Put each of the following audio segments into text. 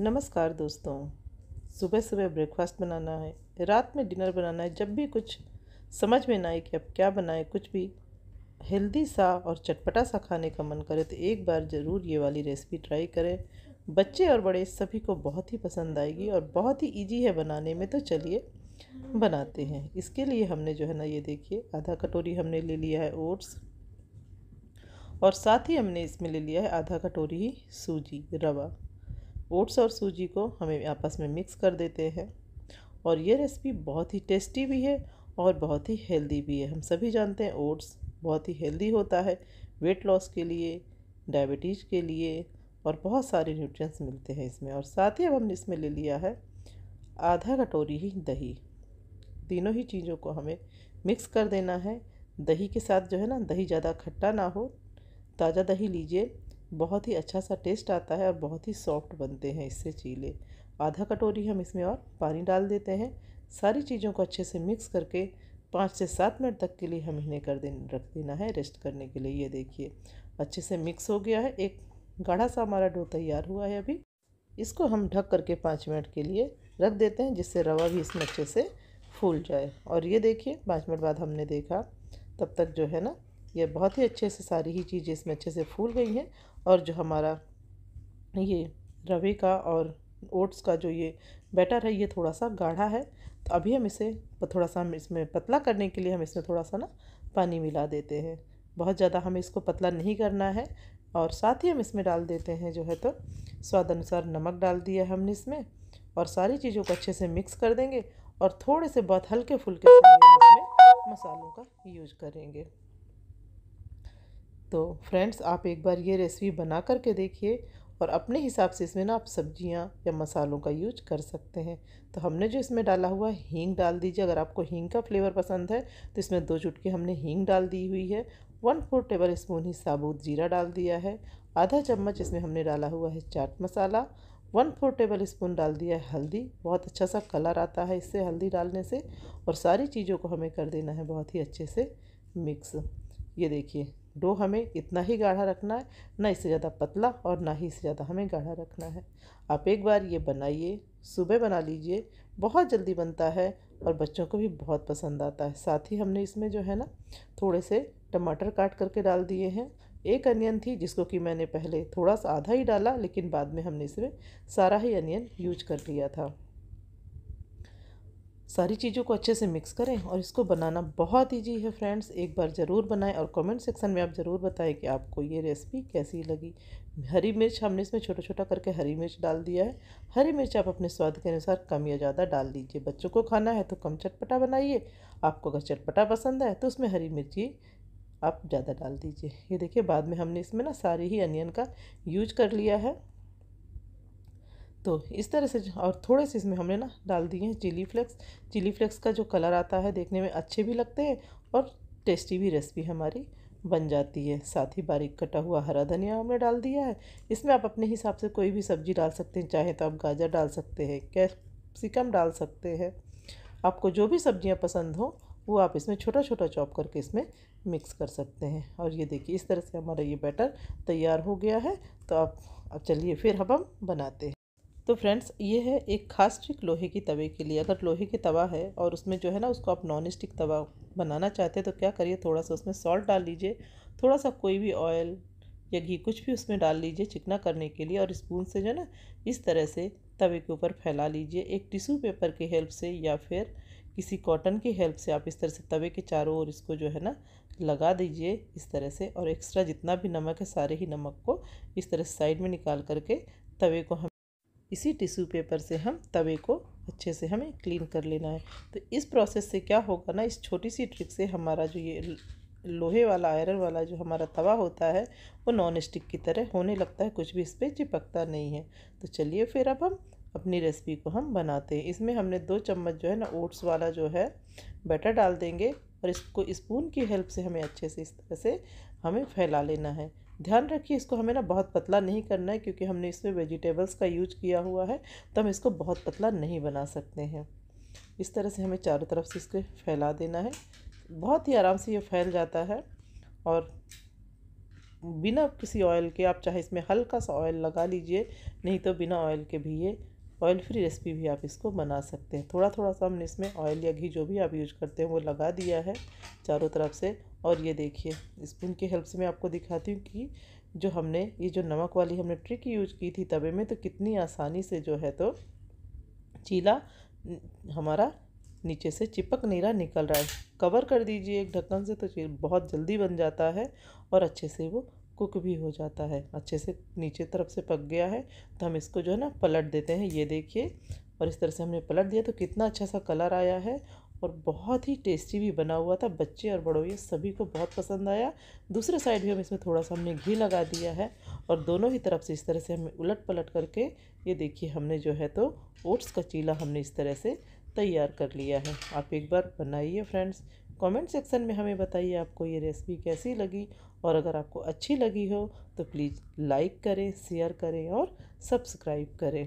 नमस्कार दोस्तों सुबह सुबह ब्रेकफास्ट बनाना है रात में डिनर बनाना है जब भी कुछ समझ में ना आए कि अब क्या बनाए कुछ भी हेल्दी सा और चटपटा सा खाने का मन करे तो एक बार ज़रूर ये वाली रेसिपी ट्राई करें बच्चे और बड़े सभी को बहुत ही पसंद आएगी और बहुत ही ईजी है बनाने में तो चलिए बनाते हैं इसके लिए हमने जो है ना ये देखिए आधा कटोरी हमने ले लिया है ओट्स और साथ ही हमने इसमें ले लिया है आधा कटोरी ही सूजी रवा ओट्स और सूजी को हमें आपस में मिक्स कर देते हैं और ये रेसिपी बहुत ही टेस्टी भी है और बहुत ही हेल्दी भी है हम सभी जानते हैं ओट्स बहुत ही हेल्दी होता है वेट लॉस के लिए डायबिटीज़ के लिए और बहुत सारे न्यूट्रिएंट्स मिलते हैं इसमें और साथ ही अब हमने इसमें ले लिया है आधा कटोरी ही दही तीनों ही चीज़ों को हमें मिक्स कर देना है दही के साथ जो है ना दही ज़्यादा खट्टा ना हो ताज़ा दही लीजिए बहुत ही अच्छा सा टेस्ट आता है और बहुत ही सॉफ्ट बनते हैं इससे चीले आधा कटोरी हम इसमें और पानी डाल देते हैं सारी चीज़ों को अच्छे से मिक्स करके पाँच से सात मिनट तक के लिए हम इन्हें कर दे रख देना है रेस्ट करने के लिए ये देखिए अच्छे से मिक्स हो गया है एक गाढ़ा सा हमारा डो तैयार हुआ है अभी इसको हम ढक करके पाँच मिनट के लिए रख देते हैं जिससे रवा भी इसमें अच्छे से फूल जाए और ये देखिए पाँच मिनट बाद हमने देखा तब तक जो है ना ये बहुत ही अच्छे से सारी ही चीज़ें इसमें अच्छे से फूल गई हैं और जो हमारा ये रवे का और ओट्स का जो ये बैटर है ये थोड़ा सा गाढ़ा है तो अभी हम इसे थोड़ा सा हम इसमें पतला करने के लिए हम इसमें थोड़ा सा ना पानी मिला देते हैं बहुत ज़्यादा हमें इसको पतला नहीं करना है और साथ ही हम इसमें डाल देते हैं जो है तो स्वाद अनुसार नमक डाल दिया हमने इसमें और सारी चीज़ों को अच्छे से मिक्स कर देंगे और थोड़े से बहुत हल्के फुल्के इसमें मसालों का यूज करेंगे तो फ्रेंड्स आप एक बार ये रेसिपी बना करके देखिए और अपने हिसाब से इसमें ना आप सब्जियां या मसालों का यूज कर सकते हैं तो हमने जो इसमें डाला हुआ हींग डाल दीजिए अगर आपको हींग का फ्लेवर पसंद है तो इसमें दो चुटकी हमने हींग डाल दी हुई है वन फोर टेबल स्पून ही साबुत जीरा डाल दिया है आधा चम्मच इसमें हमने डाला हुआ है chaat masala one four table spoon डाल दिया है हल्दी बहुत अच्छा सा कलर आता है इससे हल्दी डालने से और सारी चीज़ों को हमें कर देना है बहुत ही अच्छे से मिक्स ये देखिए डो हमें इतना ही गाढ़ा रखना है ना इससे ज़्यादा पतला और ना ही इससे ज़्यादा हमें गाढ़ा रखना है आप एक बार ये बनाइए सुबह बना लीजिए बहुत जल्दी बनता है और बच्चों को भी बहुत पसंद आता है साथ ही हमने इसमें जो है ना थोड़े से टमाटर काट करके डाल दिए हैं एक अनियन थी जिसको कि मैंने पहले थोड़ा सा आधा ही डाला लेकिन बाद में हमने इसमें सारा ही अनियन यूज कर लिया था सारी चीज़ों को अच्छे से मिक्स करें और इसको बनाना बहुत ईजी है फ्रेंड्स एक बार ज़रूर बनाएं और कमेंट सेक्शन में आप ज़रूर बताएं कि आपको ये रेसिपी कैसी लगी हरी मिर्च हमने इसमें छोटा छोटा करके हरी मिर्च डाल दिया है हरी मिर्च आप अपने स्वाद के अनुसार कम या ज़्यादा डाल दीजिए बच्चों को खाना है तो कम चटपटा बनाइए आपको अगर चटपटा पसंद है तो उसमें हरी मिर्ची आप ज़्यादा डाल दीजिए ये देखिए बाद में हमने इसमें ना सारी ही अनियन का यूज कर लिया है तो इस तरह से और थोड़े से इसमें हमने ना डाल दिए हैं चिली फ्लेक्स चिली फ्लेक्स का जो कलर आता है देखने में अच्छे भी लगते हैं और टेस्टी भी रेसिपी हमारी बन जाती है साथ ही बारीक कटा हुआ हरा धनिया हमने डाल दिया है इसमें आप अपने हिसाब से कोई भी सब्ज़ी डाल सकते हैं चाहे तो आप गाजर डाल सकते हैं कैप्सिकम डाल सकते हैं आपको जो भी सब्जियां पसंद हो वो आप इसमें छोटा छोटा चॉप करके इसमें मिक्स कर सकते हैं और ये देखिए इस तरह से हमारा ये बैटर तैयार हो गया है तो आप अब चलिए फिर हम बनाते हैं तो फ्रेंड्स ये है एक खास ट्रिक लोहे की तवे के लिए अगर लोहे की तवा है और उसमें जो है ना उसको आप नॉन स्टिक तवा बनाना चाहते हैं तो क्या करिए थोड़ा सा उसमें सॉल्ट डाल लीजिए थोड़ा सा कोई भी ऑयल या घी कुछ भी उसमें डाल लीजिए चिकना करने के लिए और स्पून से जो है ना इस तरह से तवे के ऊपर फैला लीजिए एक टिश्यू पेपर की हेल्प से या फिर किसी कॉटन की हेल्प से आप इस तरह से तवे के चारों ओर इसको जो है ना लगा दीजिए इस तरह से और एक्स्ट्रा जितना भी नमक है सारे ही नमक को इस तरह से साइड में निकाल करके तवे को हम इसी टिश्यू पेपर से हम तवे को अच्छे से हमें क्लीन कर लेना है तो इस प्रोसेस से क्या होगा ना इस छोटी सी ट्रिक से हमारा जो ये लोहे वाला आयरन वाला जो हमारा तवा होता है वो नॉन स्टिक की तरह होने लगता है कुछ भी इस पर चिपकता नहीं है तो चलिए फिर अब हम अपनी रेसिपी को हम बनाते हैं इसमें हमने दो चम्मच जो है ना ओट्स वाला जो है बैटर डाल देंगे और इसको स्पून की हेल्प से हमें अच्छे से इस तरह से हमें फैला लेना है ध्यान रखिए इसको हमें ना बहुत पतला नहीं करना है क्योंकि हमने इसमें वेजिटेबल्स का यूज किया हुआ है तो हम इसको बहुत पतला नहीं बना सकते हैं इस तरह से हमें चारों तरफ से इसको फैला देना है बहुत ही आराम से ये फैल जाता है और बिना किसी ऑयल के आप चाहे इसमें हल्का सा ऑयल लगा लीजिए नहीं तो बिना ऑयल के भी ये ऑयल फ्री रेसिपी भी आप इसको बना सकते हैं थोड़ा थोड़ा सा हमने इसमें ऑयल या घी जो भी आप यूज करते हैं वो लगा दिया है चारों तरफ से और ये देखिए स्पून की हेल्प से मैं आपको दिखाती हूँ कि जो हमने ये जो नमक वाली हमने ट्रिक यूज की थी तवे में तो कितनी आसानी से जो है तो चीला हमारा नीचे से चिपक नीरा निकल रहा है कवर कर दीजिए एक ढक्कन से तो बहुत जल्दी बन जाता है और अच्छे से वो कुक भी हो जाता है अच्छे से नीचे तरफ से पक गया है तो हम इसको जो है ना पलट देते हैं ये देखिए और इस तरह से हमने पलट दिया तो कितना अच्छा सा कलर आया है और बहुत ही टेस्टी भी बना हुआ था बच्चे और बड़ों ये सभी को बहुत पसंद आया दूसरे साइड भी हम इसमें थोड़ा सा हमने घी लगा दिया है और दोनों ही तरफ से इस तरह से हमें उलट पलट करके ये देखिए हमने जो है तो ओट्स का चीला हमने इस तरह से तैयार कर लिया है आप एक बार बनाइए फ्रेंड्स कमेंट सेक्शन में हमें बताइए आपको ये रेसिपी कैसी लगी और अगर आपको अच्छी लगी हो तो प्लीज़ लाइक करें शेयर करें और सब्सक्राइब करें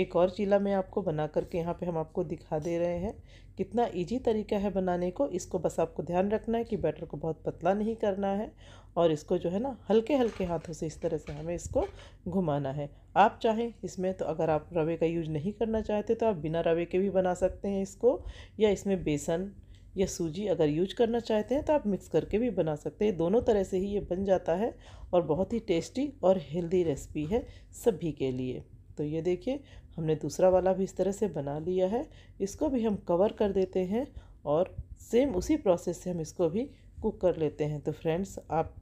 एक और चीला मैं आपको बना करके यहाँ पे हम आपको दिखा दे रहे हैं कितना इजी तरीका है बनाने को इसको बस आपको ध्यान रखना है कि बैटर को बहुत पतला नहीं करना है और इसको जो है ना हल्के हल्के हाथों से इस तरह से हमें इसको घुमाना है आप चाहें इसमें तो अगर आप रवे का यूज नहीं करना चाहते तो आप बिना रवे के भी बना सकते हैं इसको या इसमें बेसन या सूजी अगर यूज करना चाहते हैं तो आप मिक्स करके भी बना सकते हैं दोनों तरह से ही ये बन जाता है और बहुत ही टेस्टी और हेल्दी रेसिपी है सभी के लिए तो ये देखिए हमने दूसरा वाला भी इस तरह से बना लिया है इसको भी हम कवर कर देते हैं और सेम उसी प्रोसेस से हम इसको भी कुक कर लेते हैं तो फ्रेंड्स आप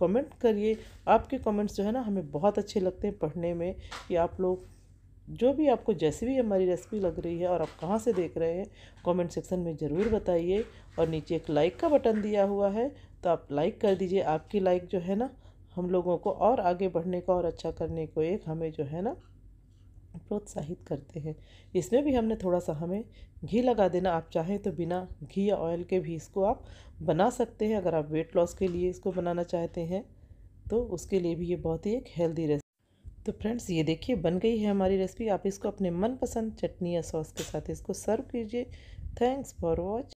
कमेंट करिए आपके कमेंट्स जो है ना हमें बहुत अच्छे लगते हैं पढ़ने में कि आप लोग जो भी आपको जैसी भी हमारी रेसिपी लग रही है और आप कहाँ से देख रहे हैं कमेंट सेक्शन में ज़रूर बताइए और नीचे एक लाइक का बटन दिया हुआ है तो आप लाइक कर दीजिए आपकी लाइक जो है ना हम लोगों को और आगे बढ़ने का और अच्छा करने को एक हमें जो है ना प्रोत्साहित करते हैं इसमें भी हमने थोड़ा सा हमें घी लगा देना आप चाहें तो बिना घी या ऑयल के भी इसको आप बना सकते हैं अगर आप वेट लॉस के लिए इसको बनाना चाहते हैं तो उसके लिए भी ये बहुत ही एक हेल्दी रेसिपी तो फ्रेंड्स ये देखिए बन गई है हमारी रेसिपी आप इसको अपने मनपसंद चटनी या सॉस के साथ इसको सर्व कीजिए थैंक्स फॉर वॉच